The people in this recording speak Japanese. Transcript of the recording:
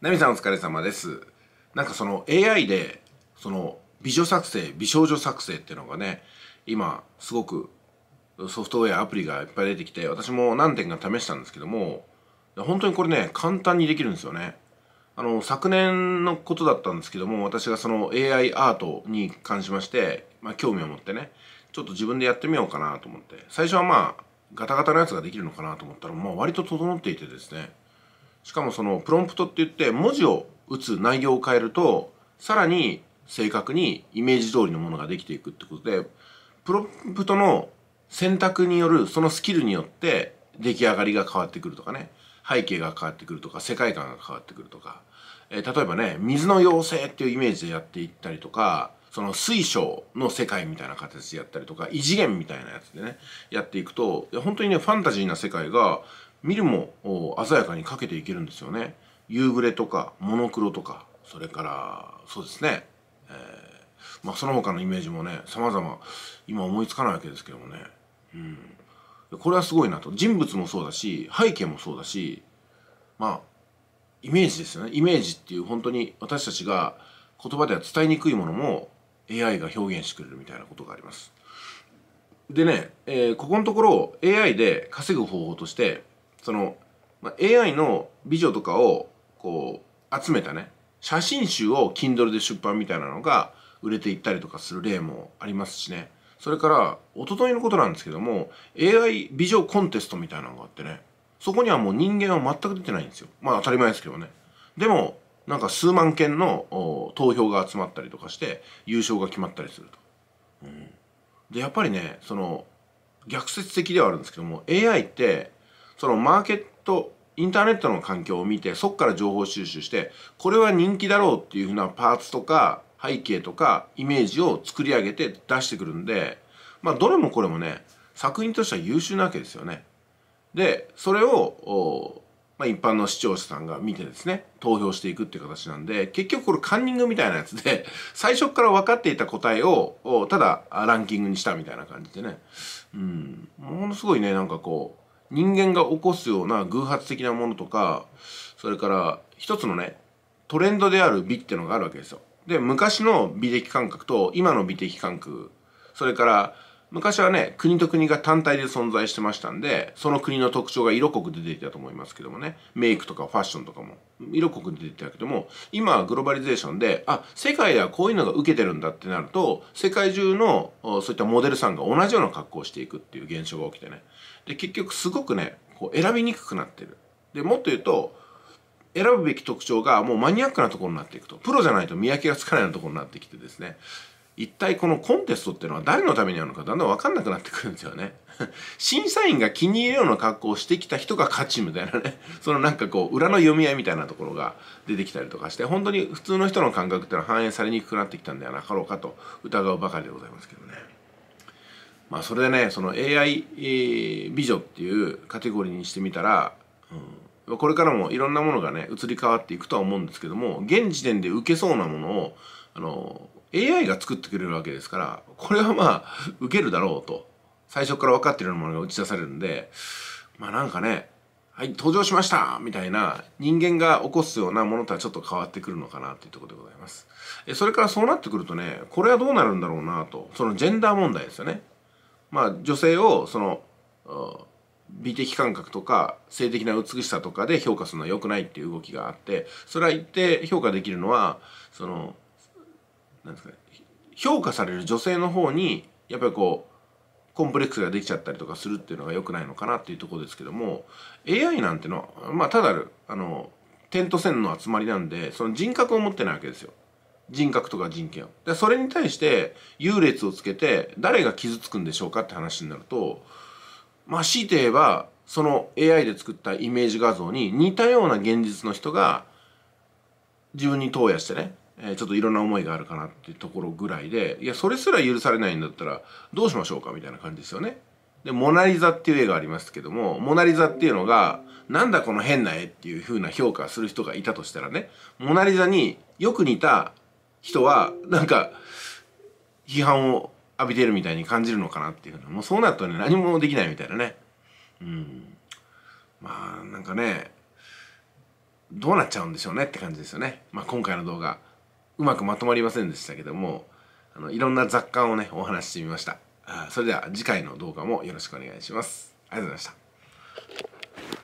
ナミさんお疲れ様です。なんかその AI で、その美女作成、美少女作成っていうのがね、今すごくソフトウェア、アプリがいっぱい出てきて、私も何点か試したんですけども、本当にこれね、簡単にできるんですよね。あの、昨年のことだったんですけども、私がその AI アートに関しまして、まあ興味を持ってね、ちょっと自分でやってみようかなと思って、最初はまあ、ガタガタのやつができるのかなと思ったら、まあ割と整っていてですね、しかもそのプロンプトって言って文字を打つ内容を変えるとさらに正確にイメージ通りのものができていくってことでプロンプトの選択によるそのスキルによって出来上がりが変わってくるとかね背景が変わってくるとか世界観が変わってくるとか、えー、例えばね水の妖精っていうイメージでやっていったりとかその水晶の世界みたいな形でやったりとか異次元みたいなやつでねやっていくと本当にねファンタジーな世界が見るも鮮やかにかけていけるんですよね。夕暮れとかモノクロとかそれからそうですね、えー、まあその他のイメージもね様々今思いつかないわけですけどもね、うん、これはすごいなと人物もそうだし背景もそうだしまあイメージですよねイメージっていう本当に私たちが言葉では伝えにくいものも AI が表現してくれるみたいなことがあります。でね、えー、ここのところ AI で稼ぐ方法としてその、まあ、AI の美女とかをこう集めたね写真集を Kindle で出版みたいなのが売れていったりとかする例もありますしねそれからおとといのことなんですけども AI 美女コンテストみたいなのがあってねそこにはもう人間は全く出てないんですよまあ当たり前ですけどねでもなんか数万件の投票が集まったりとかして優勝が決まったりすると、うん、でやっぱりねその逆説的ではあるんですけども AI ってそのマーケットインターネットの環境を見てそこから情報収集してこれは人気だろうっていうふうなパーツとか背景とかイメージを作り上げて出してくるんでまあどれもこれもね作品としては優秀なわけですよね。でそれをまあ、一般の視聴者さんが見てですね投票していくっていう形なんで結局これカンニングみたいなやつで 最初から分かっていた答えをただランキングにしたみたいな感じでねうんものすごいねなんかこう人間が起こすような偶発的なものとかそれから一つのねトレンドである美っていうのがあるわけですよ。で昔の美的感覚と今の美的感覚それから昔はね国と国が単体で存在してましたんでその国の特徴が色濃く出ていたと思いますけどもねメイクとかファッションとかも色濃く出ていたけども今はグローバリゼーションであ世界ではこういうのが受けてるんだってなると世界中のそういったモデルさんが同じような格好をしていくっていう現象が起きてねで結局すごくねこう選びにくくなってるでもっと言うと選ぶべき特徴がもうマニアックなところになっていくとプロじゃないと見分けがつかないようなところになってきてですね一体このコンテストっていうのは誰のためにあるのかだんだんわかんなくなってくるんですよね 審査員が気に入るような格好をしてきた人が勝ちみたいなね そのなんかこう裏の読み合いみたいなところが出てきたりとかして本当に普通の人の感覚っていうのは反映されにくくなってきたんではなかろうかと疑うばかりでございますけどね。まあ、それでねその AI 美女っていうカテゴリーにしてみたら、うん、これからもいろんなものがね移り変わっていくとは思うんですけども現時点で受けそうなものをあの AI が作ってくれるわけですからこれはまあ受けるだろうと最初から分かってるようなものが打ち出されるんでまあなんかねはい、登場しましたみたいな人間が起こすようなものとはちょっと変わってくるのかなっていうところでございます。それからそうなってくるとね、これはどうなるんだろうなと、そのジェンダー問題ですよね。まあ、女性をその美的感覚とか性的な美しさとかで評価するのは良くないっていう動きがあってそれは言って評価できるのはそのなんですか、ね、評価される女性の方にやっぱりこうコンプレックスができちゃったりとかするっていうのが良くないのかなっていうとこですけども AI なんてのはまあただあの点と線の集まりなんでその人格を持ってないわけですよ。人格とか人権でそれに対して優劣をつけて誰が傷つくんでしょうかって話になるとまあ強いて言えばその AI で作ったイメージ画像に似たような現実の人が自分に投与してねえちょっといろんな思いがあるかなっていうところぐらいでいやそれすら許されないんだったらどうしましょうかみたいな感じですよね。で「モナ・リザ」っていう絵がありますけども「モナ・リザ」っていうのがなんだこの変な絵っていう風な評価する人がいたとしたらね「モナ・リザ」によく似た人はなんか批判を浴びてるみたいに感じるのかなっていうもうそうなるとね何もできないみたいなねうんまあなんかねどうなっちゃうんでしょうねって感じですよね、まあ、今回の動画うまくまとまりませんでしたけどもあのいろんな雑感をねお話ししてみましたそれでは次回の動画もよろしくお願いしますありがとうございました